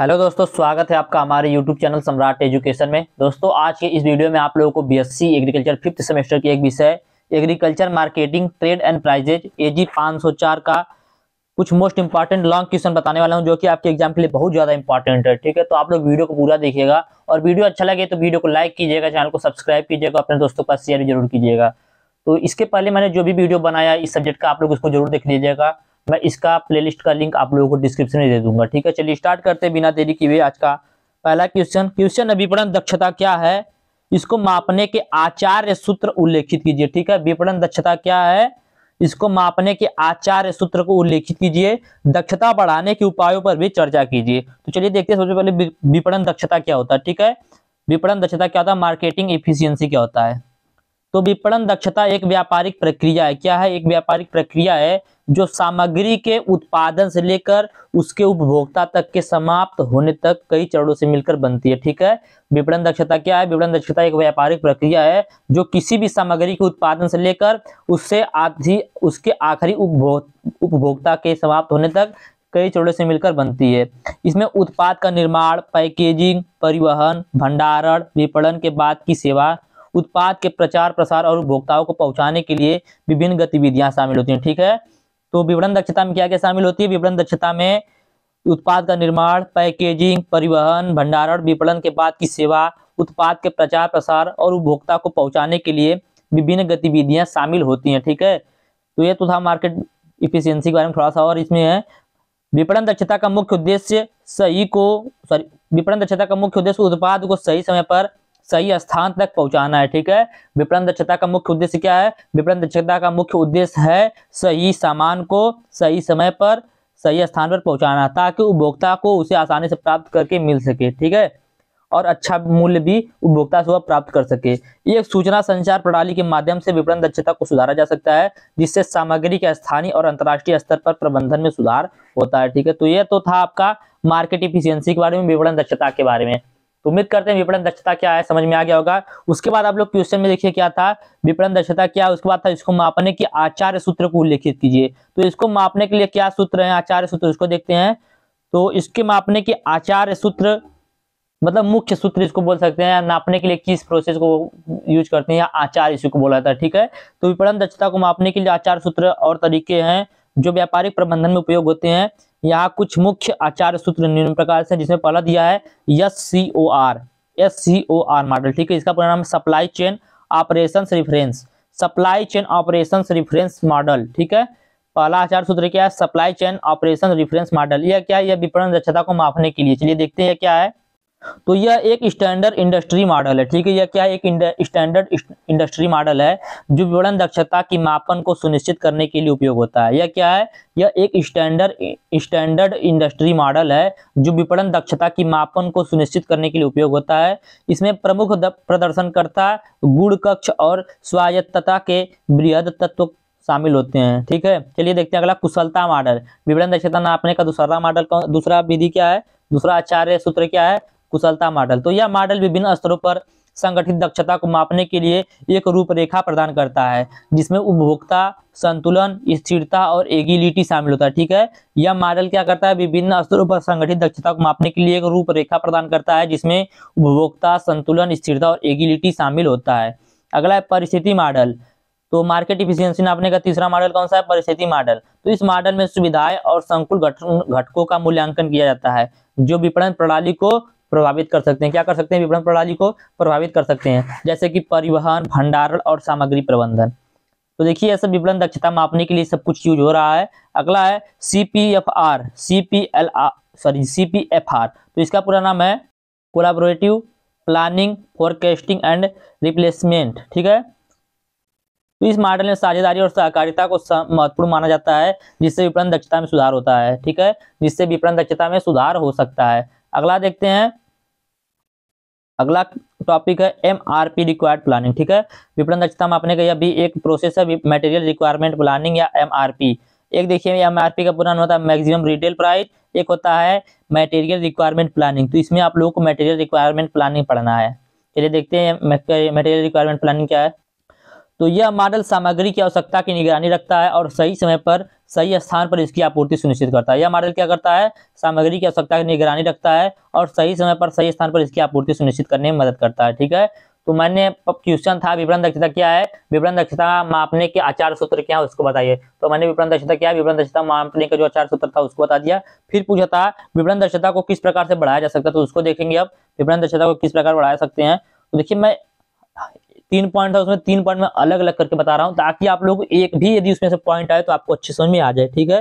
hello दोस्तों स्वागत है आपका हमारे यूट्यूब चैनल सम्राट एजुकेशन में दोस्तों आज के इस वीडियो में आप लोगों को बीएससी एग्रीकल्चर फिफ्थ सेमेस्टर की एक विषय agriculture marketing trade and prices AG 504 का कुछ मोस्ट इंपॉर्टेंट लॉन्ग क्वेश्चन बताने वाला हूँ जो कि आपके एग्जाम के लिए बहुत ज्यादा इंपॉर्टेंट है ठीक है तो आप लोग वीडियो को पूरा देखिएगा और वीडियो अच्छा लगे तो वीडियो को लाइक कीजिएगा चैनल को सब्सक्राइब कीजिएगा अपने दोस्तों का पास शेयर जरूर कीजिएगा तो इसके पहले मैंने जो भी वीडियो बनाया इस सब्जेक्ट का आप लोग उसको जरूर देख लीजिएगा मैं इसका प्लेलिस्ट का लिंक आप लोगों को डिस्क्रिप्शन में दे दूंगा ठीक है चलिए स्टार्ट करते बिना देरी किए आज का पहला क्वेश्चन क्वेश्चन विपणन दक्षता क्या है इसको मापने के आचार्य सूत्र उल्लेखित कीजिए ठीक है विपणन दक्षता क्या है इसको मापने के आचार्य सूत्र को उल्लेखित कीजिए दक्षता बढ़ाने के उपायों पर भी चर्चा कीजिए तो चलिए देखते हैं सबसे पहले विपणन दक्षता क्या होता है ठीक है विपणन दक्षता क्या होता है मार्केटिंग इफिशियंसी क्या होता है तो विपणन दक्षता एक व्यापारिक प्रक्रिया है क्या है एक व्यापारिक प्रक्रिया है जो सामग्री के उत्पादन से लेकर उसके उपभोक्ता तक के समाप्त होने तक कई चरणों से मिलकर बनती है ठीक है विपणन दक्षता क्या है विपणन दक्षता एक व्यापारिक प्रक्रिया है जो किसी भी सामग्री के उत्पादन से लेकर उससे आधी उसके आखिरी उपभोक्ता के समाप्त होने तक कई चरणों से मिलकर बनती है इसमें उत्पाद का निर्माण पैकेजिंग परिवहन भंडारण विपणन के बाद की सेवा उत्पाद के प्रचार प्रसार और उपभोक्ताओं को पहुंचाने के लिए विभिन्न गतिविधियां शामिल होती हैं ठीक है तो विवरण दक्षता में क्या क्या शामिल होती है विवरण दक्षता में उत्पाद का निर्माण पैकेजिंग परिवहन भंडारण विपणन के बाद की सेवा उत्पाद के प्रचार प्रसार और उपभोक्ता को पहुंचाने के लिए विभिन्न गतिविधियां शामिल होती हैं ठीक है तो ये तो था मार्केट इफिशियंसी के बारे में थोड़ा सा और इसमें है विपणन दक्षता का मुख्य उद्देश्य सही को सॉरी विपणन दक्षता का मुख्य उद्देश्य उत्पाद को सही समय पर सही स्थान तक पहुंचाना है ठीक है विपणन दक्षता का मुख्य उद्देश्य क्या है विपणन दक्षता का मुख्य उद्देश्य है सही सामान को सही समय पर सही स्थान पर पहुंचाना ताकि उपभोक्ता को उसे आसानी से प्राप्त करके मिल सके ठीक है और अच्छा मूल्य भी उपभोक्ता से वह प्राप्त कर सके एक सूचना संचार प्रणाली के माध्यम से विपणन दक्षता को सुधारा जा सकता है जिससे सामग्री के स्थानीय और अंतर्राष्ट्रीय स्तर पर प्रबंधन में सुधार होता है ठीक है तो यह तो था आपका मार्केट इफिशियंसी के बारे में विपणन दक्षता के बारे में तो उम्मीद करते हैं विपणन दक्षता क्या है समझ में आ गया होगा उसके बाद आप लोग क्वेश्चन में देखिए क्या था विपणन दक्षता क्या उसके बाद था इसको मापने की आचार्य सूत्र को उल्लेखित कीजिए तो इसको मापने के लिए क्या सूत्र है आचार्य सूत्र इसको देखते हैं तो इसके मापने के आचार्य सूत्र मतलब मुख्य सूत्र इसको बोल सकते हैं नापने के लिए किस प्रोसेस को यूज करते हैं या आचार इसी को बोला जाता है ठीक है तो विपणन दक्षता को मापने के लिए आचार सूत्र और तरीके हैं जो व्यापारिक प्रबंधन में उपयोग होते हैं यहाँ कुछ मुख्य आचार्य सूत्र निम्न प्रकार से जिसमें पहला दिया है S C O R S C O R model ठीक है इसका पूरा नाम supply chain operation reference supply chain operation reference model ठीक है पहला आचार सूत्र क्या है supply chain operation reference model यह क्या है यह विपणन दक्षता को मापने के लिए चलिए देखते हैं क्या है तो यह एक स्टैंडर्ड इंडस्ट्री मॉडल है ठीक है यह क्या है एक स्टैंडर्ड इंडस्ट्री मॉडल है जो विपणन दक्षता की मापन को सुनिश्चित करने के लिए उपयोग होता है यह क्या है यह एक स्टैंडर्ड स्टैंडर्ड इंडस्ट्री मॉडल है जो विपणन दक्षता की मापन को सुनिश्चित करने के लिए उपयोग होता है इसमें प्रमुख प्रदर्शनकर्ता गुण कक्ष और स्वायत्तता के बृहद तत्व शामिल होते हैं ठीक है चलिए देखते हैं अगला कुशलता मॉडल विपणन दक्षता नापने का दूसरा मॉडल दूसरा विधि क्या है दूसरा आचार्य सूत्र क्या है कुशलता मॉडल तो यह मॉडल विभिन्न स्तरों पर संगठित दक्षता को मापने के लिए एक रूपरेखा प्रदान करता है जिसमें उपभोक्ता संतुलन स्थिरता और एगिलिटी शामिल होता है ठीक है यह मॉडल क्या करता है विभिन्न स्तरों पर संगठित दक्षता को मापने के लिए एक रूपरेखा प्रदान करता है जिसमें उपभोक्ता संतुलन स्थिरता और एगिलिटी शामिल होता है अगला है परिस्थिति मॉडल तो मार्केट इफिशियंसी नापने का तीसरा मॉडल कौन सा है परिस्थिति मॉडल तो इस मॉडल में सुविधाएं और संकुल घटकों का मूल्यांकन किया जाता है जो विपणन प्रणाली को प्रभावित कर सकते हैं क्या कर सकते हैं विपणन प्रणाली को प्रभावित कर सकते हैं जैसे कि परिवहन भंडारण और सामग्री प्रबंधन तो देखिए ऐसा विपणन दक्षता मापने के लिए सब कुछ यूज हो रहा है अगला है C P F R C P L R sorry C P F R तो इसका पूरा नाम है collaborative planning forecasting and replenishment ठीक है तो इस मॉडल में साझेदारी और सहकारिता को महत्वपूर्ण माना जाता है जिससे विपणन दक्षता में सुधार होता है ठीक है जिससे विपणन दक्षता में सुधार हो सकता है अगला देखते हैं अगला टॉपिक है M R P required planning ठीक है विपणन दक्षता में आपने कही भी एक प्रोसेस है मटेरियल रिक्वायरमेंट प्लानिंग या एम आर पी एक देखिए एम आर पी का पूरा होता है मैक्सिमम रिटेल प्राइस एक होता है मटेरियल रिक्वायरमेंट प्लानिंग तो इसमें आप लोगों को मटेरियल रिक्वायरमेंट प्लानिंग पढ़ना है चलिए देखते हैं मटेरियल रिक्वायरमेंट प्लानिंग क्या है तो यह मॉडल सामग्री की आवश्यकता की निगरानी रखता है और सही समय पर सही स्थान पर इसकी आपूर्ति सुनिश्चित करता है यह मॉडल क्या करता है सामग्री की आवश्यकता की निगरानी रखता है और सही समय पर सही स्थान पर इसकी आपूर्ति सुनिश्चित करने में मदद करता है ठीक है तो मैंने क्वेश्चन था विवरण दक्षता क्या है विवरण दक्षता मापने के आचार सूत्र क्या है उसको बताइए तो मैंने विवरण दक्षता क्या है विवरण दक्षता मापने का जो आचार सूत्र था उसको बता दिया फिर पूछा था विवरण दक्षता को किस प्रकार से बढ़ाया जा सकता है तो उसको देखेंगे अब विवरण दक्षता को किस प्रकार बढ़ाया सकते हैं तो देखिए मैं तीन पॉइंट है उसमें तीन पॉइंट में अलग अलग करके बता रहा हूँ ताकि आप लोग एक भी यदि उसमें से पॉइंट आए तो आपको अच्छे समझ में आ जाए ठीक है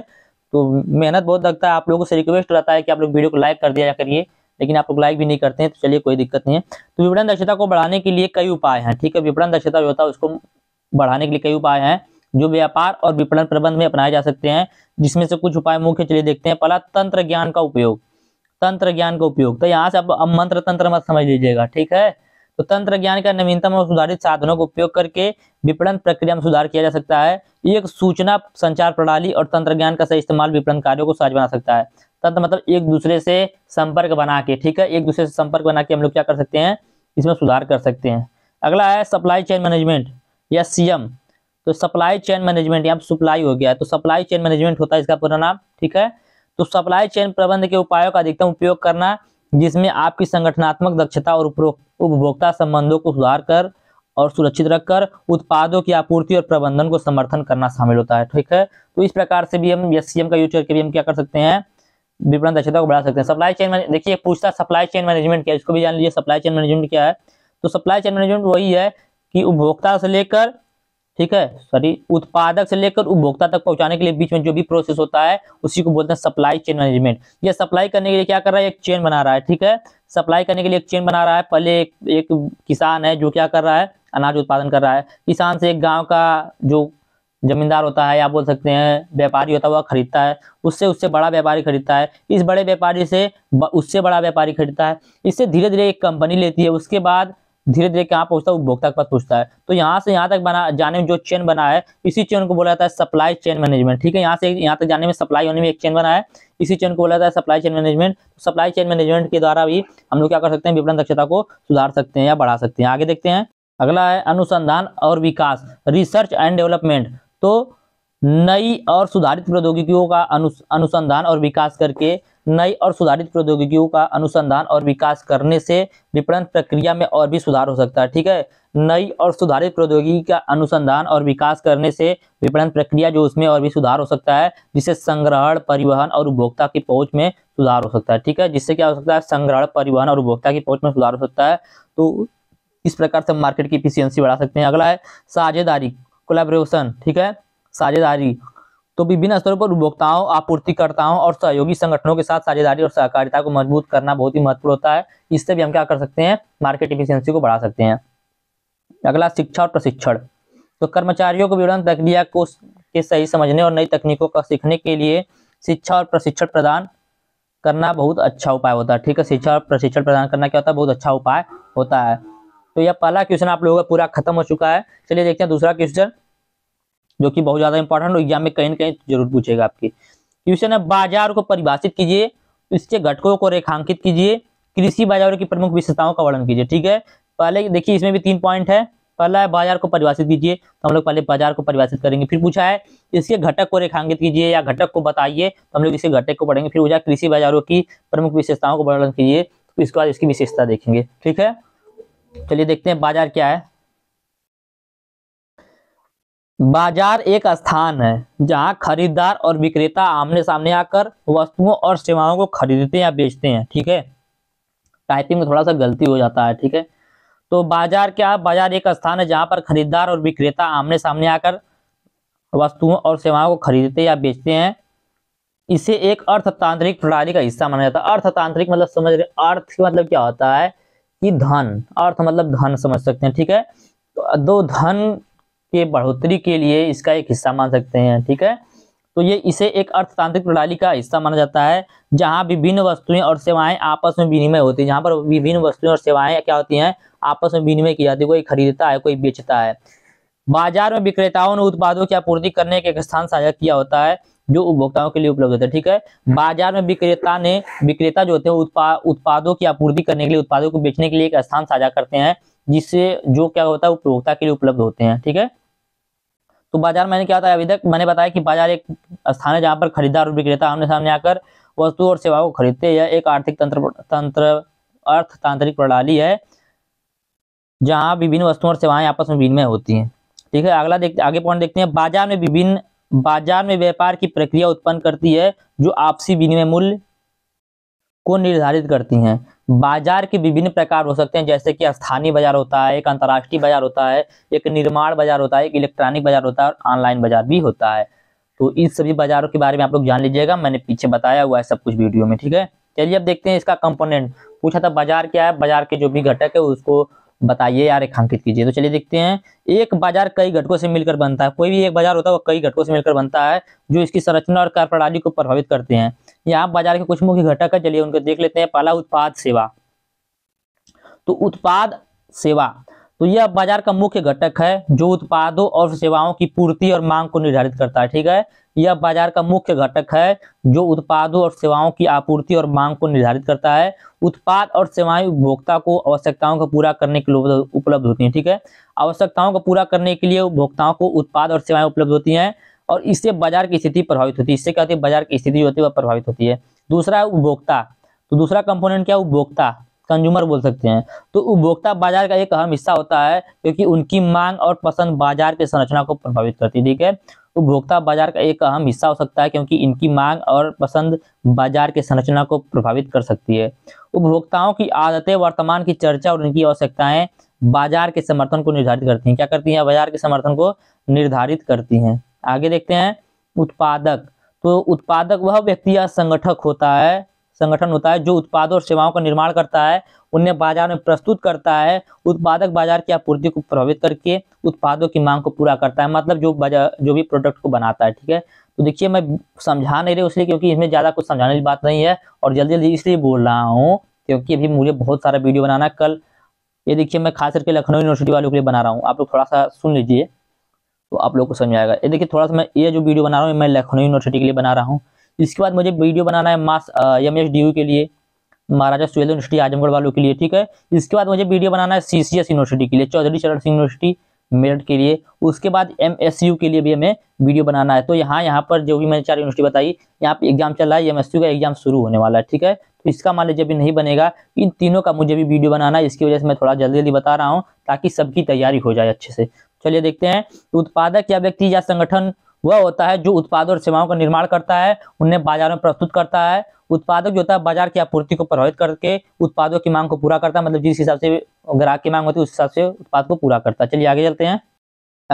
तो मेहनत बहुत लगता है आप लोगों से रिक्वेस्ट रहता है कि आप लोग वीडियो को लाइक कर दिया करिए लेकिन आप लोग लाइक भी नहीं करते हैं तो चलिए कोई दिक्कत नहीं है तो विपणन दक्षता को बढ़ाने के लिए कई उपाय हैं ठीक है विपणन दक्षता जो होता है उसको बढ़ाने के लिए कई उपाय हैं जो व्यापार और विपणन प्रबंध में अपनाए जा सकते हैं जिसमें से कुछ उपाय मुख्य चलिए देखते हैं पहला तंत्र ज्ञान का उपयोग तंत्र ज्ञान का उपयोग तो यहाँ से आप अब मंत्र तंत्र मत समझ लीजिएगा ठीक है तो तंत्र ज्ञान का नवीनतम और सुधारित साधनों का उपयोग करके विपणन प्रक्रिया में सुधार किया जा सकता है एक सूचना संचार प्रणाली और तंत्र ज्ञान का सही इस्तेमाल विपणन कार्यों को सहज बना सकता है तंत्र मतलब एक दूसरे से संपर्क बना के ठीक है एक दूसरे से संपर्क बना के हम लोग क्या कर सकते हैं इसमें सुधार कर सकते हैं अगला है सप्लाई चेन मैनेजमेंट या सीएम तो सप्लाई चेन मैनेजमेंट यहाँ सप्लाई हो गया तो सप्लाई चेन मैनेजमेंट होता है इसका पूरा नाम ठीक है तो सप्लाई चेन प्रबंध के उपायों का अधिकतम उपयोग करना जिसमें आपकी संगठनात्मक दक्षता और उपरोक्त उपभोक्ता संबंधों को सुधार कर और सुरक्षित रखकर उत्पादों की आपूर्ति और प्रबंधन को समर्थन करना शामिल होता है ठीक है तो इस प्रकार से भी हम एस का यूज करके भी हम क्या कर सकते हैं विपणन दक्षता को बढ़ा सकते हैं सप्लाई चेन देखिए पूछता सप्लाई चेन मैनेजमेंट क्या है इसको भी जान लीजिए सप्लाई चेन मैनेजमेंट क्या है तो सप्लाई चेन मैनेजमेंट वही है कि उपभोक्ता से लेकर ठीक है सॉरी उत्पादक से लेकर उपभोक्ता तक पहुंचाने के लिए बीच में जो भी प्रोसेस होता है उसी को बोलते हैं सप्लाई चेन मैनेजमेंट ये सप्लाई करने के लिए क्या कर रहा है एक चेन बना रहा है ठीक है सप्लाई करने के लिए एक चेन बना रहा है पहले एक, एक किसान है जो क्या कर रहा है अनाज उत्पादन कर रहा है किसान से एक गाँव का जो जमींदार होता है या बोल सकते हैं व्यापारी होता है वह खरीदता है उससे उससे बड़ा व्यापारी खरीदता है इस बड़े व्यापारी से उससे बड़ा व्यापारी खरीदता है इससे धीरे धीरे एक कंपनी लेती है उसके बाद धीरे धीरे कहाँ पहुंचता है उपभोक्ता के पास पहुंचता है तो यहाँ से यहाँ तक बना जाने में जो चेन बना है इसी चेन को बोला जाता है सप्लाई चेन मैनेजमेंट ठीक है यहाँ से यहाँ तक जाने में सप्लाई होने में एक चेन बना है इसी चेन को बोला जाता है सप्लाई चेन मैनेजमेंट तो सप्लाई चेन मैनेजमेंट के द्वारा भी हम लोग क्या कर सकते हैं विपणन दक्षता को सुधार सकते हैं या बढ़ा सकते हैं आगे देखते हैं अगला है अनुसंधान और विकास रिसर्च एंड डेवलपमेंट तो नई और सुधारित प्रौद्योगिकियों का अनुसंधान और विकास करके नई और सुधारित प्रौद्योगिकियों का अनुसंधान और विकास करने से विपणन प्रक्रिया में और भी सुधार हो सकता है ठीक है नई और सुधारित प्रौद्योगिकी का अनुसंधान और विकास करने से विपणन प्रक्रिया जो उसमें और भी सुधार हो सकता है जिससे संग्रहण परिवहन और उपभोक्ता की पहुंच में सुधार हो सकता है ठीक है जिससे क्या हो सकता है संग्रहण परिवहन और उपभोक्ता की पहुंच में सुधार हो सकता है तो इस प्रकार से मार्केट की इफिशियंसी बढ़ा सकते हैं अगला है साझेदारी कोलेब्रेशन ठीक है साझेदारी तो विभिन्न स्तरों पर उपभोक्ताओं आपूर्तिकर्ताओं और सहयोगी संगठनों के साथ साझेदारी और सहकारिता को मजबूत करना बहुत ही महत्वपूर्ण होता है इससे भी हम क्या कर सकते हैं मार्केट इफिशियंसी को बढ़ा सकते हैं अगला शिक्षा और प्रशिक्षण तो कर्मचारियों को विवरण प्रक्रिया को के सही समझने और नई तकनीकों का सीखने के लिए शिक्षा और प्रशिक्षण प्रदान करना बहुत अच्छा उपाय होता है ठीक है शिक्षा और प्रशिक्षण प्रदान करना क्या होता है बहुत अच्छा उपाय होता है तो यह पहला क्वेश्चन आप लोगों का पूरा खत्म हो चुका है चलिए देखते हैं दूसरा क्वेश्चन जो कि बहुत ज्यादा इंपॉर्टेंट एग्जाम में कहीं ना कहीं जरूर पूछेगा आपकी क्वेश्चन है बाजार को परिभाषित कीजिए इसके घटकों को रेखांकित कीजिए कृषि बाजारों की प्रमुख विशेषताओं का वर्णन कीजिए ठीक है पहले देखिए इसमें भी तीन पॉइंट है पहला है बाजार को परिभाषित कीजिए तो हम लोग पहले बाजार को परिभाषित करेंगे फिर पूछा है इसके घटक को रेखांकित कीजिए या घटक को बताइए तो हम लोग इसके घटक को पढ़ेंगे फिर पूछा कृषि बाजारों की प्रमुख विशेषताओं को वर्णन कीजिए तो इसके बाद इसकी विशेषता देखेंगे ठीक है चलिए देखते हैं बाजार क्या है बाजार एक स्थान है जहां खरीदार और विक्रेता आमने सामने आकर वस्तुओं और सेवाओं को खरीदते या बेचते हैं ठीक है टाइपिंग में थोड़ा सा गलती हो जाता है ठीक है तो बाजार क्या बाजार एक स्थान है जहां पर खरीदार और विक्रेता आमने सामने आकर वस्तुओं और सेवाओं को खरीदते या बेचते हैं इसे एक अर्थतांत्रिक प्रणाली का हिस्सा माना जाता है अर्थतांत्रिक मतलब समझ रहे अर्थ मतलब क्या होता है कि धन अर्थ मतलब धन समझ सकते हैं ठीक है तो दो धन के बढ़ोतरी के लिए इसका एक हिस्सा मान सकते हैं ठीक है तो ये इसे एक अर्थतांत्रिक प्रणाली का हिस्सा माना जाता है जहाँ विभिन्न वस्तुएं और सेवाएं आपस में विनिमय होती है जहाँ पर विभिन्न वस्तुएं और सेवाएं क्या होती हैं आपस में विनिमय की जाती है कोई खरीदता है कोई बेचता है बाजार में विक्रेताओं ने उत्पादों की आपूर्ति करने के एक स्थान साझा किया होता है जो उपभोक्ताओं के लिए उपलब्ध होता है ठीक है बाजार में विक्रेता ने विक्रेता जो होते हैं उत्पा, उत्पादों की आपूर्ति करने के लिए उत्पादों को बेचने के लिए एक स्थान साझा करते हैं जिससे जो क्या होता है उपभोक्ता के लिए उपलब्ध होते हैं ठीक है तो बाजार मैंने क्या बताया अभी तक मैंने बताया कि बाजार एक स्थान है जहां पर खरीदार और विक्रेता आमने सामने आकर वस्तु और सेवाओं को खरीदते हैं यह एक आर्थिक तंत्र तंत्र अर्थतांत्रिक प्रणाली है जहाँ विभिन्न वस्तुओं और सेवाएं आपस में विनिमय होती हैं ठीक है अगला देख आगे पॉइंट देखते हैं बाजार में विभिन्न बाजार में व्यापार की प्रक्रिया उत्पन्न करती है जो आपसी विनिमय मूल्य को निर्धारित करती हैं बाजार के विभिन्न प्रकार हो सकते हैं जैसे कि स्थानीय बाजार होता है एक अंतर्राष्ट्रीय बाजार होता है एक निर्माण बाजार होता है एक इलेक्ट्रॉनिक बाजार होता है और ऑनलाइन बाजार भी होता है तो इन सभी बाजारों के बारे में आप लोग जान लीजिएगा मैंने पीछे बताया हुआ है सब कुछ वीडियो में ठीक है चलिए अब देखते हैं इसका कंपोनेंट पूछा था बाजार क्या है बाजार के जो भी घटक है उसको बताइए या रेखांकित कीजिए तो चलिए देखते हैं एक बाजार कई घटकों से मिलकर बनता है कोई भी एक बाजार होता है वो कई घटकों से मिलकर बनता है जो इसकी संरचना और कार्य प्रणाली को प्रभावित करते हैं यहाँ बाजार के कुछ मुख्य घटक है चलिए उनको देख लेते हैं पहला उत्पाद सेवा तो उत्पाद सेवा तो यह बाजार का मुख्य घटक है जो उत्पादों और सेवाओं की पूर्ति और मांग को निर्धारित करता है ठीक है यह बाजार का मुख्य घटक है जो उत्पादों और सेवाओं की आपूर्ति और मांग को निर्धारित करता है उत्पाद और सेवाएं उपभोक्ता को आवश्यकताओं को पूरा करने के लिए उपलब्ध होती हैं ठीक है आवश्यकताओं को पूरा करने के लिए उपभोक्ताओं को उत्पाद और सेवाएं उपलब्ध होती हैं और इससे बाजार की स्थिति प्रभावित होती है इससे क्या होती है बाजार की स्थिति जो होती है वह प्रभावित होती है दूसरा है उपभोक्ता तो दूसरा कंपोनेंट क्या उपभोक्ता कंज्यूमर बोल सकते हैं तो उपभोक्ता बाजार का एक अहम हिस्सा होता है क्योंकि उनकी मांग और पसंद बाजार के संरचना को प्रभावित करती है ठीक है उपभोक्ता बाजार का एक अहम हिस्सा हो सकता है क्योंकि इनकी मांग और पसंद बाजार के संरचना को प्रभावित कर सकती है उपभोक्ताओं की आदतें वर्तमान की चर्चा और उनकी आवश्यकताएं बाजार के समर्थन को निर्धारित करती हैं क्या करती हैं बाजार के समर्थन को निर्धारित करती हैं आगे देखते हैं उत्पादक तो उत्पादक वह व्यक्ति या संगठक होता है संगठन होता है जो उत्पादों और सेवाओं का निर्माण करता है उन्हें बाजार में प्रस्तुत करता है उत्पादक बाजार की आपूर्ति को प्रभावित करके उत्पादों की मांग को पूरा करता है मतलब जो बाजार जो भी प्रोडक्ट को बनाता है ठीक है तो देखिए मैं समझा नहीं रही इसलिए क्योंकि इसमें ज़्यादा कुछ समझाने की बात नहीं है और जल्दी जल्दी इसलिए बोल रहा हूँ क्योंकि अभी मुझे बहुत सारा वीडियो बनाना कल ये देखिए मैं खास करके लखनऊ यूनिवर्सिटी वालों के लिए बना रहा हूँ आप लोग थोड़ा सा सुन लीजिए तो आप लोग को समझ आएगा ये देखिए थोड़ा सा मैं ये जो वीडियो बना रहा हूँ मैं लखनऊ यूनिवर्सिटी के लिए बना रहा हूँ इसके बाद मुझे वीडियो बनाना है मास एम एस के लिए महाराजा सुहेल यूनिवर्सिटी आजमगढ़ वालों के लिए ठीक है इसके बाद मुझे वीडियो बनाना है सी यूनिवर्सिटी के लिए चौधरी चरण सिंह यूनिवर्सिटी मेरठ के लिए उसके बाद एम के लिए भी हमें वीडियो बनाना है तो यहाँ यहाँ पर जो भी मैंने चार यूनिवर्सिटी बताई यहाँ पे एग्जाम चल रहा है एम का एग्जाम शुरू होने वाला है ठीक है तो इसका मान लीजिए अभी नहीं बनेगा इन तीनों का मुझे भी वीडियो बनाना है इसकी वजह से मैं थोड़ा जल्दी जल्दी बता रहा हूँ ताकि सबकी तैयारी हो जाए अच्छे से चलिए देखते हैं उत्पादक या व्यक्ति या संगठन वह होता है जो उत्पादों और सेवाओं का निर्माण करता है उन्हें बाजार में प्रस्तुत करता है उत्पादक जो होता है बाजार की आपूर्ति को प्रभावित करके उत्पादों की मांग को पूरा करता है मतलब जिस हिसाब से ग्राहक की मांग होती है उस हिसाब से उत्पाद को पूरा करता है चलिए आगे चलते हैं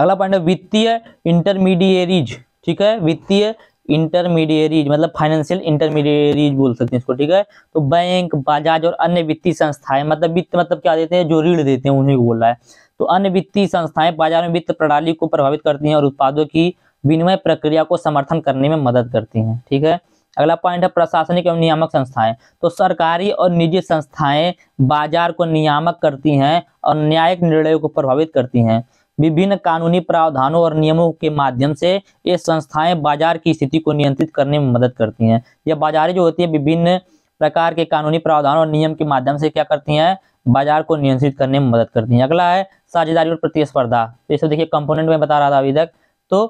अगला पॉइंट है वित्तीय इंटरमीडिएरीज ठीक है वित्तीय इंटरमीडिएरीज मतलब फाइनेंशियल इंटरमीडिएरीज बोल सकते हैं इसको ठीक है तो बैंक बाजार और अन्य वित्तीय संस्थाएं मतलब वित्त मतलब क्या देते हैं जो ऋण देते हैं उन्हें बोल रहा है तो अन्य वित्तीय संस्थाएं बाजार में वित्त प्रणाली को प्रभावित करती हैं और उत्पादों की विनिमय प्रक्रिया को समर्थन करने में मदद करती हैं ठीक है अगला पॉइंट है प्रशासनिक एवं नियामक संस्थाएं तो सरकारी और निजी संस्थाएं बाजार को नियामक करती हैं और न्यायिक निर्णयों को प्रभावित करती हैं विभिन्न कानूनी प्रावधानों और नियमों के माध्यम से ये संस्थाएं बाजार की स्थिति को नियंत्रित करने में मदद करती हैं यह बाजारें जो होती है विभिन्न प्रकार के कानूनी प्रावधानों और नियम के माध्यम से क्या करती हैं बाजार को नियंत्रित करने में मदद करती है अगला है साझेदारी और प्रतिस्पर्धा तो इसे देखिए कंपोनेंट में बता रहा था अभी तक तो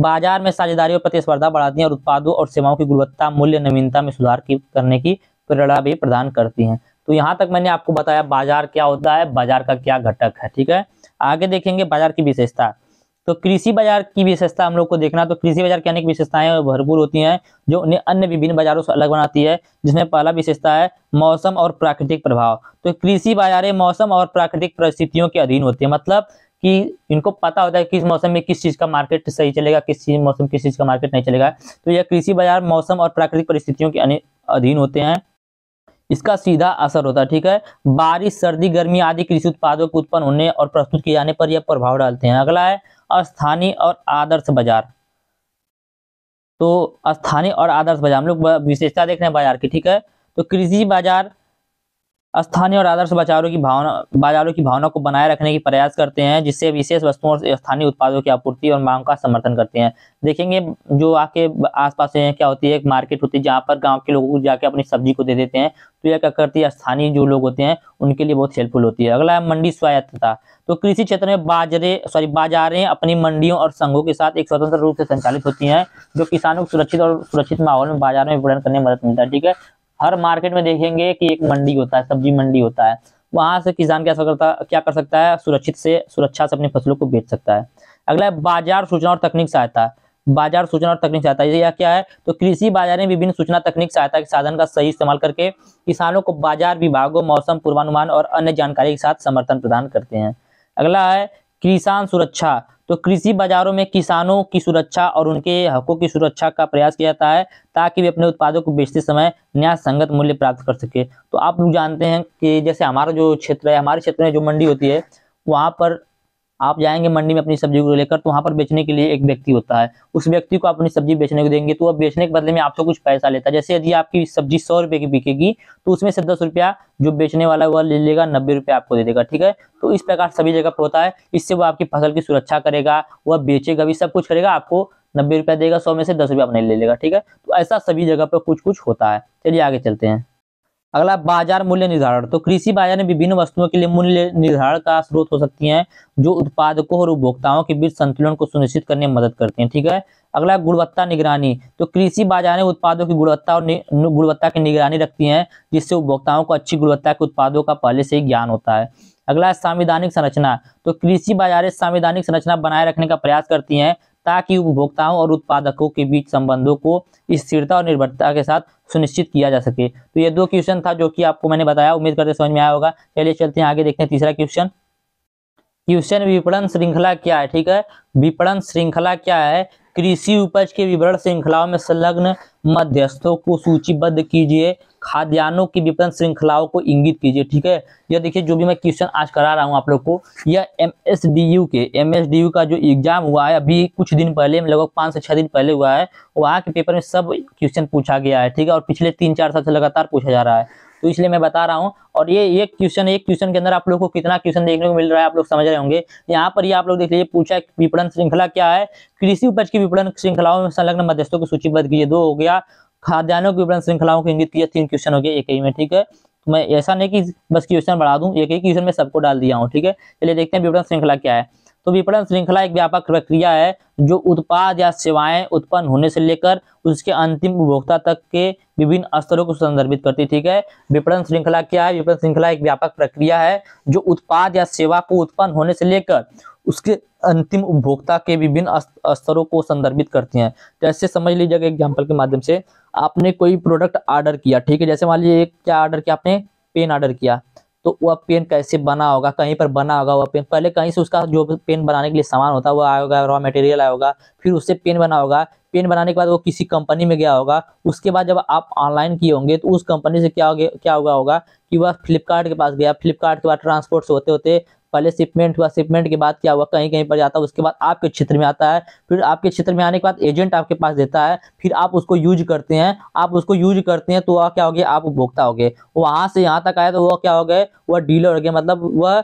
बाजार में साझेदारी और प्रतिस्पर्धा बढ़ाती है और उत्पादों और सेवाओं की गुणवत्ता मूल्य नवीनता में सुधार की करने की प्रेरणा भी प्रदान करती है तो यहाँ तक मैंने आपको बताया बाजार क्या होता है बाजार का क्या घटक है ठीक है आगे देखेंगे बाजार की विशेषता तो कृषि बाजार की विशेषता हम लोग को देखना तो कृषि बाजार की अनेक विशेषताएं भरपूर होती हैं जो उन्हें अन्य विभिन्न बाजारों से अलग बनाती है जिसमें पहला विशेषता है मौसम और प्राकृतिक प्रभाव तो कृषि बाजारें मौसम और प्राकृतिक परिस्थितियों के अधीन होती है मतलब कि इनको पता होता है किस मौसम में किस चीज़ का मार्केट सही चलेगा किस चीज मौसम किस चीज़ का मार्केट नहीं चलेगा तो यह कृषि बाजार मौसम और प्राकृतिक परिस्थितियों के अधीन होते हैं इसका सीधा असर होता है ठीक है बारिश सर्दी गर्मी आदि कृषि उत्पादों के उत्पन्न होने और प्रस्तुत किए जाने पर यह प्रभाव डालते हैं अगला है स्थानीय और आदर्श बाजार तो स्थानीय और आदर्श बाजार हम लोग विशेषता देख रहे हैं बाजार की ठीक है तो कृषि बाजार स्थानीय और आदर्श बाजारों की भावना बाजारों की भावना को बनाए रखने की प्रयास करते हैं जिससे विशेष वस्तुओं और स्थानीय उत्पादों की आपूर्ति और मांग का समर्थन करते हैं देखेंगे जो आपके आसपास से क्या होती है एक मार्केट होती है जहाँ पर गाँव के लोगों को जाके अपनी सब्जी को दे देते हैं तो यह क्या करती है स्थानीय जो लोग होते हैं उनके लिए बहुत हेल्पफुल होती है अगला है मंडी स्वायत्तता तो कृषि क्षेत्र में बाजरे सॉरी बाजारें अपनी मंडियों और संघों के साथ एक स्वतंत्र रूप से संचालित होती हैं जो किसानों को सुरक्षित और सुरक्षित माहौल में बाजार में विपणन करने में मदद मिलता है ठीक है हर मार्केट में देखेंगे कि एक मंडी होता है सब्जी मंडी होता है वहां से किसान क्या करता क्या कर सकता है सुरक्षित से सुरक्षा से अपनी फसलों को बेच सकता है अगला है बाजार सूचना और तकनीक सहायता बाजार सूचना और तकनीक सहायता यह क्या है तो कृषि बाजार में विभिन्न सूचना तकनीक सहायता के साधन का सही इस्तेमाल करके किसानों को बाजार विभागों मौसम पूर्वानुमान और अन्य जानकारी के साथ समर्थन प्रदान करते हैं अगला है किसान सुरक्षा तो कृषि बाजारों में किसानों की सुरक्षा और उनके हकों की सुरक्षा का प्रयास किया जाता है ताकि वे अपने उत्पादों को बेचते समय न्याय संगत मूल्य प्राप्त कर सके तो आप लोग जानते हैं कि जैसे हमारा जो क्षेत्र है हमारे क्षेत्र में जो मंडी होती है वहाँ पर आप जाएंगे मंडी में अपनी सब्जी को लेकर तो वहाँ पर बेचने के लिए एक व्यक्ति होता है उस व्यक्ति को आप अपनी सब्जी बेचने को देंगे तो वह बेचने के बदले में आपसे कुछ पैसा लेता है जैसे यदि आपकी सब्जी सौ रुपए की बिकेगी तो उसमें से दस रुपया जो बेचने वाला है वह ले लेगा नब्बे रुपया आपको दे देगा ठीक है तो इस प्रकार सभी जगह पर होता है इससे वो आपकी फसल की सुरक्षा करेगा वह बेचेगा भी सब कुछ करेगा आपको नब्बे रुपया देगा सौ में से दस रुपया अपने ले लेगा ठीक है तो ऐसा सभी जगह पर कुछ कुछ होता है चलिए आगे चलते हैं अगला बाजार मूल्य निर्धारण तो कृषि बाजार में विभिन्न वस्तुओं के लिए मूल्य निर्धारण का स्रोत हो सकती हैं जो उत्पादकों और उपभोक्ताओं के बीच संतुलन को सुनिश्चित करने में मदद करती हैं ठीक है अगला गुणवत्ता निगरानी तो कृषि बाजार में उत्पादों की गुणवत्ता और गुणवत्ता की निगरानी रखती है जिससे उपभोक्ताओं को अच्छी गुणवत्ता के उत्पादों का पहले से ही ज्ञान होता है अगला है संरचना तो कृषि बाजारें संविधानिक संरचना बनाए रखने का प्रयास करती हैं ताकि उपभोक्ताओं और उत्पादकों के बीच संबंधों को स्थिरता और निर्भरता के साथ सुनिश्चित किया जा सके तो ये दो क्वेश्चन था जो कि आपको मैंने बताया उम्मीद करते समझ में आया होगा चलिए चलते हैं आगे देखते हैं तीसरा क्वेश्चन क्वेश्चन विपणन श्रृंखला क्या है ठीक है विपणन श्रृंखला क्या है कृषि उपज के विवरण श्रृंखलाओं में संलग्न मध्यस्थों को सूचीबद्ध कीजिए खाद्यान्नों की विपणन श्रृंखलाओं को इंगित कीजिए ठीक है यह देखिए जो भी मैं क्वेश्चन आज करा रहा हूँ आप लोग को यह एम एस डी यू के एम एस डी यू का जो एग्जाम हुआ है अभी कुछ दिन पहले लगभग पाँच से छः दिन पहले हुआ है वहाँ के पेपर में सब क्वेश्चन पूछा गया है ठीक है और पिछले तीन चार साल से लगातार पूछा जा रहा है तो इसलिए मैं बता रहा हूँ और ये एक क्वेश्चन एक क्वेश्चन के अंदर आप लोग को कितना क्वेश्चन देखने को मिल रहा है आप लोग समझ रहे होंगे यहाँ पर ही आप लोग देख लीजिए पूछा विपणन श्रृंखला क्या है कृषि उपज की विपणन श्रृंखलाओं में संलग्न मध्यस्थों को सूचीबद्ध कीजिए दो हो गया खाद्यान्नों की विपणन श्रृंखलाओं को इंगित किया तीन क्वेश्चन हो गया एक ही में ठीक है तो मैं ऐसा नहीं कि बस क्वेश्चन बढ़ा दूं एक ही क्वेश्चन में सबको डाल दिया हूँ ठीक है चलिए देखते हैं विपणन श्रृंखला क्या है तो विपणन श्रृंखला एक व्यापक प्रक्रिया है जो उत्पाद या सेवाएं उत्पन्न होने से लेकर उसके अंतिम उपभोक्ता तक के विभिन्न स्तरों को संदर्भित करती है ठीक है विपणन श्रृंखला क्या है विपणन श्रृंखला एक व्यापक प्रक्रिया है जो उत्पाद या सेवा को उत्पन्न होने से लेकर उसके अंतिम उपभोक्ता के विभिन्न स्तरों को संदर्भित करती है जैसे तो समझ लीजिएगा एग्जाम्पल के माध्यम से आपने कोई प्रोडक्ट ऑर्डर किया ठीक है जैसे मान लीजिए क्या ऑर्डर किया आपने पेन ऑर्डर किया तो वह पेन कैसे बना होगा कहीं पर बना होगा वह पेन पहले कहीं से उसका जो पेन बनाने के लिए सामान होता है वह आया होगा रॉ मटेरियल आया होगा फिर उससे पेन बना होगा पेन बनाने के बाद वो किसी कंपनी में गया होगा उसके बाद जब आप ऑनलाइन किए होंगे तो उस कंपनी से क्या हो गया क्या हुआ होगा कि वह फ्लिपकार्ट के पास गया फ्लिपकार्ट के बाद ट्रांसपोर्ट से होते होते पहले शिपमेंट हुआ शिपमेंट के बाद क्या हुआ कहीं कहीं पर जाता है उसके बाद आपके क्षेत्र में आता है फिर आपके क्षेत्र में आने के बाद एजेंट आपके पास देता है फिर आप उसको यूज करते हैं आप उसको यूज करते हैं तो वह क्या हो गया आप उपभोक्ता हो गए वहाँ से यहाँ तक आया तो वह क्या हो गए वह डीलर हो गया मतलब वह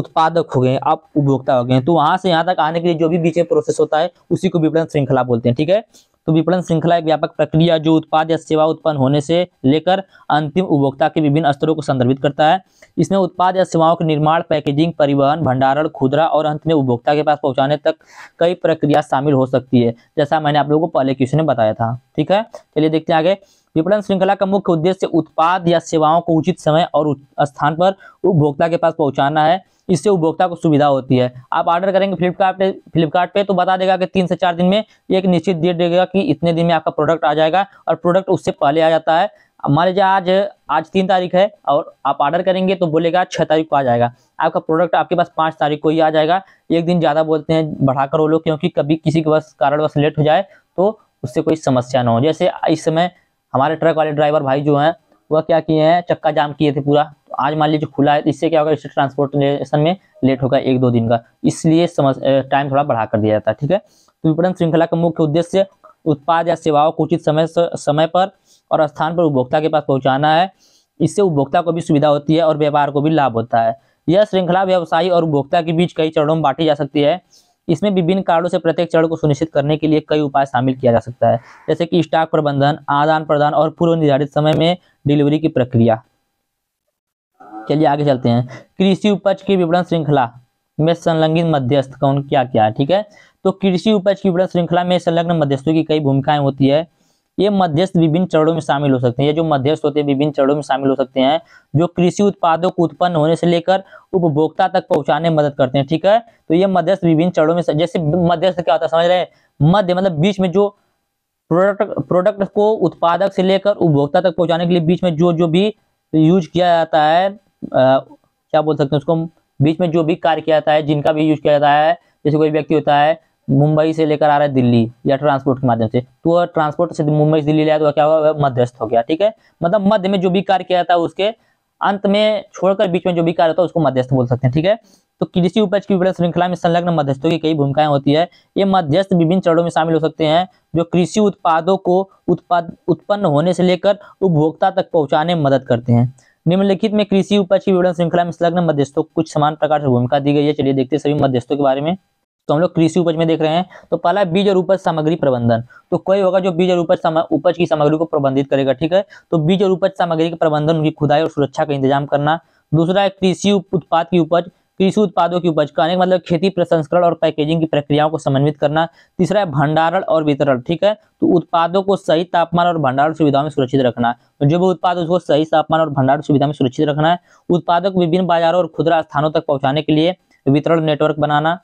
उत्पादक हो गए आप उपभोक्ता हो गए तो वहां से यहाँ तक आने के लिए जो भी बीच में प्रोसेस होता है उसी को विपणन श्रृंखला बोलते हैं ठीक है तो विपणन श्रृंखला एक व्यापक प्रक्रिया जो उत्पाद या सेवा उत्पन्न होने से लेकर अंतिम उपभोक्ता के विभिन्न स्तरों को संदर्भित करता है इसमें उत्पाद या सेवाओं के निर्माण पैकेजिंग परिवहन भंडारण खुदरा और अंत में उपभोक्ता के पास पहुंचाने तक कई प्रक्रिया शामिल हो सकती है जैसा मैंने आप लोगों को पहले क्वेश्चन में बताया था ठीक है चलिए देखते हैं आगे विपणन श्रृंखला का मुख्य उद्देश्य उत्पाद या सेवाओं को उचित समय और स्थान पर उपभोक्ता के पास पहुंचाना है इससे उपभोक्ता को सुविधा होती है आप ऑर्डर करेंगे फ्लिपकार्ट पे फ्लिपकार्ट पे तो बता देगा कि तीन से चार दिन में एक निश्चित डेट देगा कि इतने दिन में आपका प्रोडक्ट आ जाएगा और प्रोडक्ट उससे पहले आ जाता है मान लीजिए आज आज तीन तारीख है और आप ऑर्डर करेंगे तो बोलेगा छः तारीख को आ जाएगा आपका प्रोडक्ट आपके पास पाँच तारीख को ही आ जाएगा एक दिन ज़्यादा बोलते हैं बढ़ाकर वो लोग क्योंकि कभी किसी के बस कारणवश लेट हो जाए तो उससे कोई समस्या ना हो जैसे इस समय हमारे ट्रक वाले ड्राइवर भाई जो हैं वह क्या किए हैं चक्का जाम किए थे पूरा तो आज मान लीजिए खुला है तो इससे क्या होगा इससे ट्रांसपोर्टेशन में लेट होगा एक दो दिन का इसलिए समझ टाइम थोड़ा बढ़ा कर दिया जाता है ठीक है तो विपणन श्रृंखला का मुख्य उद्देश्य उत्पाद या सेवाओं को उचित समय समय पर और स्थान पर उपभोक्ता के पास पहुंचाना है इससे उपभोक्ता को भी सुविधा होती है और व्यापार को भी लाभ होता है यह श्रृंखला व्यवसायी और उपभोक्ता के बीच कई चरणों में बांटी जा सकती है इसमें विभिन्न कारणों से प्रत्येक चरण को सुनिश्चित करने के लिए कई उपाय शामिल किया जा सकता है जैसे कि स्टॉक प्रबंधन आदान प्रदान और पूर्व निर्धारित समय में डिलीवरी की प्रक्रिया चलिए आगे चलते हैं कृषि उपज की विवरण श्रृंखला में संलग्न मध्यस्थ कौन क्या क्या है ठीक है तो कृषि उपज की विवरण श्रृंखला में संलग्न मध्यस्थों की कई भूमिकाएं होती है ये मध्यस्थ विभिन्न चरणों में शामिल हो सकते हैं ये जो मध्यस्थ होते हैं विभिन्न चरणों में शामिल हो सकते हैं जो कृषि उत्पादों को उत्पन्न होने से लेकर उपभोक्ता तक पहुंचाने में मदद करते हैं ठीक है तो ये मध्यस्थ विभिन्न चरणों में जैसे मध्यस्थ क्या होता है समझ रहे हैं मध्य मतलब बीच में जो प्रोडक्ट प्रोडक्ट को उत्पादक से लेकर उपभोक्ता तक पहुंचाने के लिए बीच में जो जो भी यूज किया जाता है आ, क्या बोल सकते हैं उसको बीच में जो भी कार्य किया जाता है जिनका भी यूज किया जाता है जैसे कोई व्यक्ति होता है मुंबई से लेकर आ रहा है दिल्ली या ट्रांसपोर्ट के माध्यम से तो वह ट्रांसपोर्ट से मुंबई से दिल्ली लिया तो क्या हुआ मध्यस्थ हो गया ठीक है मतलब मध्य में जो भी कार्य किया जाता है उसके अंत में छोड़कर बीच में जो भी कार्य होता है उसको मध्यस्थ बोल सकते हैं ठीक है तो कृषि उपज की विपणन श्रृंखला में संलग्न मध्यस्थों की कई भूमिकाएं होती है ये मध्यस्थ विभिन्न चरणों में शामिल हो सकते हैं जो कृषि उत्पादों को उत्पाद उत्पन्न होने से लेकर उपभोक्ता तक पहुंचाने में मदद करते हैं निम्नलिखित में कृषि उपज की विवरण श्रृंखला में संलग्न मध्यस्थों को कुछ समान प्रकार से भूमिका दी गई है चलिए देखते हैं सभी मध्यस्थों के बारे में तो हम लोग कृषि उपज में देख रहे हैं तो पहला बीज और उपज सामग्री प्रबंधन तो कोई होगा जो बीज और उपज उपज की सामग्री को प्रबंधित करेगा ठीक है तो बीज और उपज सामग्री के प्रबंधन उनकी खुदाई और सुरक्षा का इंतजाम करना दूसरा है कृषि उत्पाद की उपज कृषि उत्पादों की उपज का अनेक मतलब खेती प्रसंस्करण और पैकेजिंग की प्रक्रियाओं को समन्वित करना तीसरा है भंडारण और वितरण ठीक है तो उत्पादों को सही तापमान और भंडारण सुविधाओं में सुरक्षित रखना तो जो भी उत्पाद उसको सही तापमान और भंडारण सुविधा में सुरक्षित रखना है उत्पादों को विभिन्न बाजारों और खुदरा स्थानों तक पहुंचाने के लिए वितरण नेटवर्क बनाना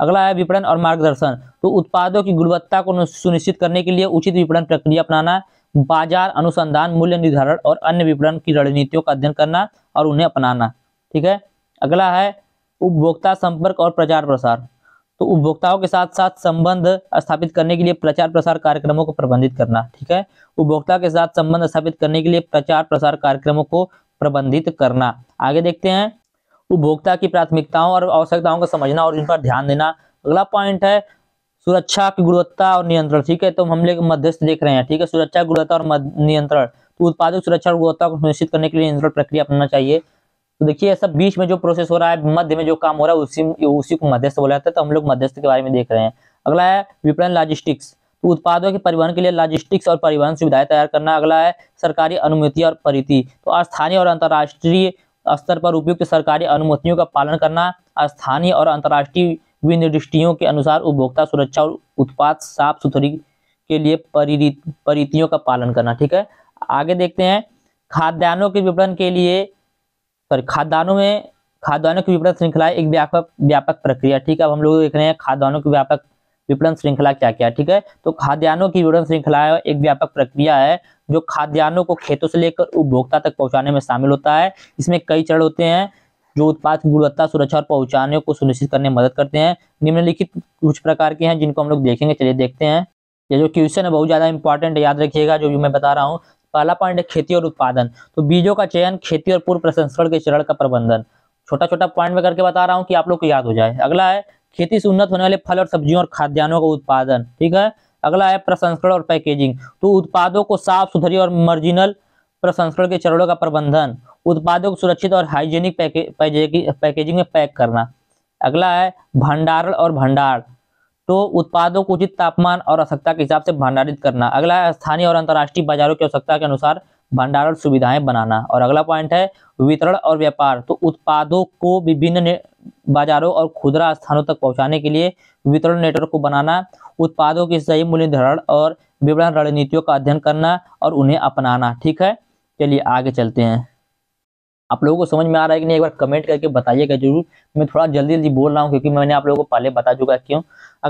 अगला है विपणन और मार्गदर्शन तो उत्पादों की गुणवत्ता को सुनिश्चित करने के लिए उचित विपणन प्रक्रिया अपनाना बाजार अनुसंधान मूल्य निर्धारण और अन्य विपणन की रणनीतियों का अध्ययन करना और उन्हें अपनाना ठीक है अगला है उपभोक्ता संपर्क और प्रचार प्रसार तो उपभोक्ताओं के साथ साथ संबंध स्थापित करने के लिए प्रचार प्रसार कार्यक्रमों को प्रबंधित करना ठीक है उपभोक्ता के साथ संबंध स्थापित करने के लिए प्रचार प्रसार कार्यक्रमों को प्रबंधित करना आगे देखते हैं उपभोक्ता की प्राथमिकताओं और आवश्यकताओं को समझना और इन पर ध्यान देना अगला पॉइंट है सुरक्षा की गुणवत्ता और नियंत्रण ठीक है तो हम लोग मध्यस्थ देख रहे हैं ठीक है सुरक्षा गुणवत्ता और नियंत्रण तो उत्पादक सुरक्षा और गुणवत्ता को सुनिश्चित करने के लिए नियंत्रण प्रक्रिया अपनाना चाहिए तो देखिए सब बीच में जो प्रोसेस हो रहा है मध्य में जो काम हो रहा है उसी उसी को मध्यस्थ बोला जाता है तो हम लोग मध्यस्थ के बारे में देख रहे हैं अगला है विपणन लॉजिस्टिक्स तो उत्पादों के परिवहन के लिए लॉजिस्टिक्स और परिवहन सुविधाएं तैयार करना अगला है सरकारी अनुमति और परिति तो स्थानीय और अंतर्राष्ट्रीय स्तर पर उपयुक्त सरकारी अनुमतियों का पालन करना स्थानीय और अंतर्राष्ट्रीय विनिर्दिष्टियों के अनुसार उपभोक्ता सुरक्षा और उत्पाद साफ सुथरी के लिए परिरीत परितियों का पालन करना ठीक है आगे देखते हैं खाद्यान्नों के विपणन के लिए सॉरी खाद्यान्नों में खाद्यान्नों की विपणन श्रृंखला एक व्यापक व्यापक प्रक्रिया ठीक है अब हम लोग देख रहे हैं खाद्यान्नों की व्यापक विपणन श्रृंखला क्या क्या ठीक है तो खाद्यान्नों की विपणन श्रृंखला एक व्यापक प्रक्रिया है जो खाद्यान्नों को खेतों से लेकर उपभोक्ता तक पहुंचाने में शामिल होता है इसमें कई चरण होते हैं जो उत्पाद की गुणवत्ता सुरक्षा और पहुंचाने को सुनिश्चित करने में मदद करते हैं निम्नलिखित कुछ प्रकार के हैं जिनको हम लोग देखेंगे चलिए देखते हैं ये जो क्वेश्चन है बहुत ज़्यादा इंपॉर्टेंट याद रखिएगा जो मैं बता रहा हूँ पहला पॉइंट है खेती और उत्पादन तो बीजों का चयन खेती और पूर्व प्रसंस्करण के चरण का प्रबंधन छोटा छोटा पॉइंट में करके बता रहा हूँ कि आप लोग को याद हो जाए अगला है खेती से उन्नत होने वाले फल और सब्जियों और खाद्यान्नों का उत्पादन ठीक है अगला है प्रसंस्करण और पैकेजिंग तो उत्पादों को साफ सुथरी और मर्जिनल प्रसंस्करण के चरणों का प्रबंधन उत्पादों को सुरक्षित और हाइजेनिक पैके, पैकेजिंग में पैक करना अगला है भंडारण और भंडार तो उत्पादों को उचित तापमान और आवश्यकता के हिसाब से भंडारित करना अगला है स्थानीय और अंतर्राष्ट्रीय बाजारों की आवश्यकता के अनुसार भंडारण सुविधाएं बनाना और अगला पॉइंट है वितरण और व्यापार तो उत्पादों को विभिन्न बाजारों और खुदरा स्थानों तक पहुंचाने के लिए वितरण नेटवर्क को बनाना उत्पादों की सही मूल्य निर्धारण और विपणन रणनीतियों का अध्ययन करना और उन्हें अपनाना ठीक है चलिए आगे चलते हैं आप लोगों को समझ में आ रहा है कि नहीं एक बार कमेंट करके बताइएगा जरूर मैं थोड़ा जल्दी जल्दी बोल रहा हूँ क्योंकि मैंने आप लोगों को पहले बता चुका क्यों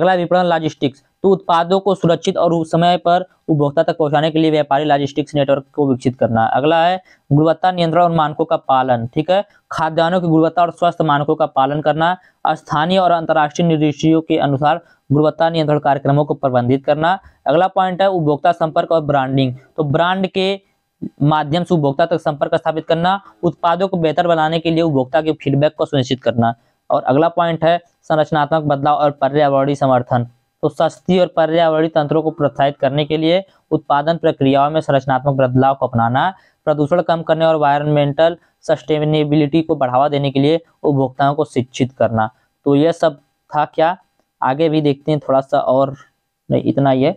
अगला विपणन लॉजिस्टिक्स तो उत्पादों को सुरक्षित और समय पर उपभोक्ता तक पहुंचाने के लिए व्यापारी लॉजिस्टिक्स नेटवर्क को विकसित करना अगला है गुणवत्ता नियंत्रण और मानकों का पालन ठीक है खाद्यान्नों की गुणवत्ता और स्वास्थ्य मानकों का पालन करना स्थानीय और अंतर्राष्ट्रीय निर्देशियों के अनुसार गुणवत्ता नियंत्रण कार्यक्रमों को प्रबंधित करना अगला पॉइंट है उपभोक्ता संपर्क और ब्रांडिंग तो ब्रांड के माध्यम से उपभोक्ता तक संपर्क स्थापित करना उत्पादों को बेहतर बनाने के लिए उपभोक्ता के फीडबैक को सुनिश्चित करना और अगला पॉइंट है संरचनात्मक बदलाव और पर्यावरणीय समर्थन तो सस्ती और पर्यावरणीय तंत्रों को प्रोत्साहित करने के लिए उत्पादन प्रक्रियाओं में संरचनात्मक बदलाव को अपनाना प्रदूषण कम करने और वायरमेंटल सस्टेनेबिलिटी को बढ़ावा देने के लिए उपभोक्ताओं को शिक्षित करना तो यह सब था क्या आगे भी देखते हैं थोड़ा सा और नहीं इतना ही है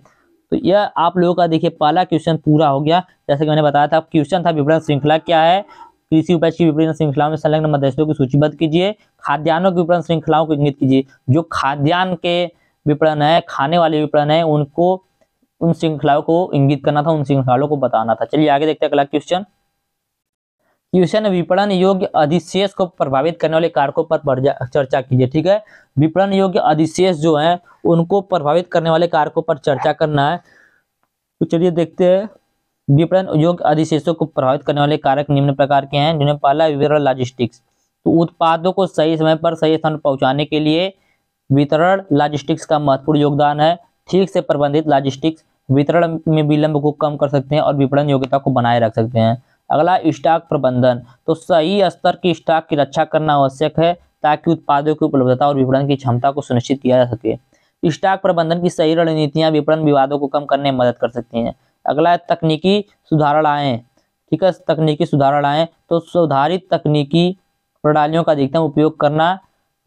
तो यह आप लोगों का देखिए पहला क्वेश्चन पूरा हो गया जैसे कि मैंने बताया था क्वेश्चन था विवरण श्रृंखला क्या है कृषि उपज की विपणन श्रृंखलाओं में संलग्न मध्यस्थों को सूचीबद्ध कीजिए खाद्यान्नों की विपणन श्रृंखलाओं को इंगित कीजिए जो खाद्यान्न के विपणन है खाने वाले विपणन है उनको उन श्रृंखलाओं को इंगित करना था उन श्रृंखलाओं को बताना था चलिए आगे देखते हैं अगला क्वेश्चन क्वेश्चन विपणन योग्य अधिशेष को प्रभावित करने वाले कारकों पर चर्चा कीजिए ठीक है विपणन योग्य अधिशेष जो है उनको प्रभावित करने वाले कारकों पर चर्चा करना है तो चलिए देखते हैं विपणन योग्य अधिशेषों को प्रभावित करने वाले कारक निम्न प्रकार के हैं जिन्हें पहला विवरण लॉजिस्टिक्स तो उत्पादों को सही समय पर सही स्थान पहुंचाने के लिए वितरण लॉजिस्टिक्स का महत्वपूर्ण योगदान है ठीक से प्रबंधित लॉजिस्टिक्स वितरण में विलंब को कम कर सकते हैं और विपणन योग्यता को बनाए रख सकते हैं अगला स्टॉक प्रबंधन तो सही स्तर की स्टॉक की रक्षा करना आवश्यक है ताकि उत्पादों की उपलब्धता और विपणन की क्षमता को सुनिश्चित किया जा सके स्टॉक प्रबंधन की सही रणनीतियां विपणन विवादों को कम करने में मदद कर सकती हैं अगला है तकनीकी सुधारण आए ठीक है तकनीकी सुधारण आए तो सुधारित तकनीकी प्रणालियों का अधिकतम उपयोग करना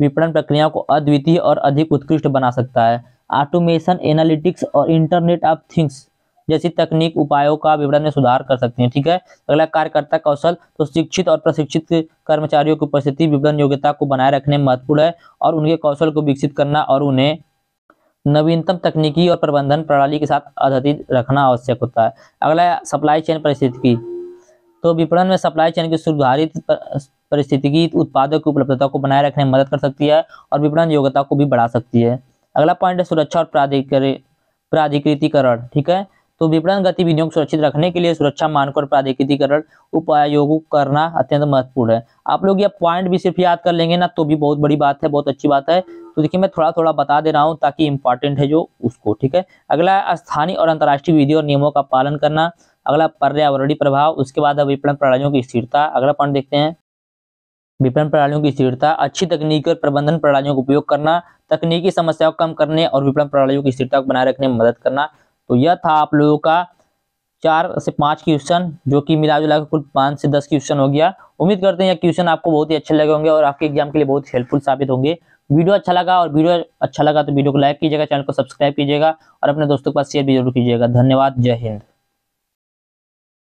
विपणन प्रक्रियाओं को अद्वितीय और अधिक उत्कृष्ट बना सकता है ऑटोमेशन एनालिटिक्स और इंटरनेट ऑफ थिंग्स जैसी तकनीक उपायों का विवरण में सुधार कर सकते हैं ठीक है अगला कार्यकर्ता कौशल तो शिक्षित और प्रशिक्षित कर्मचारियों की उपस्थिति विवरण योग्यता को बनाए रखने में महत्वपूर्ण है और उनके कौशल को विकसित करना और उन्हें नवीनतम तकनीकी और प्रबंधन प्रणाली के साथ अधिक रखना आवश्यक होता है अगला सप्लाई चेन परिस्थिति तो विपणन में सप्लाई चेन की सुधारित परिस्थितिकी उत्पादों की उपलब्धता को बनाए रखने में मदद कर सकती है और विपणन योग्यता को भी बढ़ा सकती है अगला पॉइंट है सुरक्षा और प्राधिकारी प्राधिकृतिकरण ठीक है तो विपणन गतिविधियों को सुरक्षित रखने के लिए सुरक्षा मानक और प्राधिकृतिकरण उपायों करना अत्यंत महत्वपूर्ण है आप लोग यह पॉइंट भी सिर्फ याद कर लेंगे ना तो भी बहुत बड़ी बात है बहुत अच्छी बात है तो देखिए मैं थोड़ा थोड़ा बता दे रहा हूँ ताकि इम्पोर्टेंट है जो उसको ठीक है अगला स्थानीय और अंतर्राष्ट्रीय विधि और नियमों का पालन करना अगला पर्यावरणीय प्रभाव उसके बाद विपणन प्रणालियों की स्थिरता अगला पॉइंट देखते हैं विपणन प्रणालियों की स्थिरता अच्छी तकनीक और प्रबंधन प्रणालियों का उपयोग करना तकनीकी समस्याओं को कम करने और विपणन प्रणालियों की स्थिरता को बनाए रखने में मदद करना तो यह था आप लोगों का चार से पांच क्वेश्चन जो कि मिला जुला कुल पांच से दस क्वेश्चन हो गया उम्मीद करते हैं यह क्वेश्चन आपको बहुत ही अच्छे लगे होंगे और आपके एग्जाम के लिए बहुत हेल्पफुल साबित होंगे वीडियो अच्छा लगा और वीडियो अच्छा लगा तो वीडियो को लाइक कीजिएगा चैनल को सब्सक्राइब कीजिएगा और अपने दोस्तों के पास शेयर भी जरूर कीजिएगा धन्यवाद जय हिंद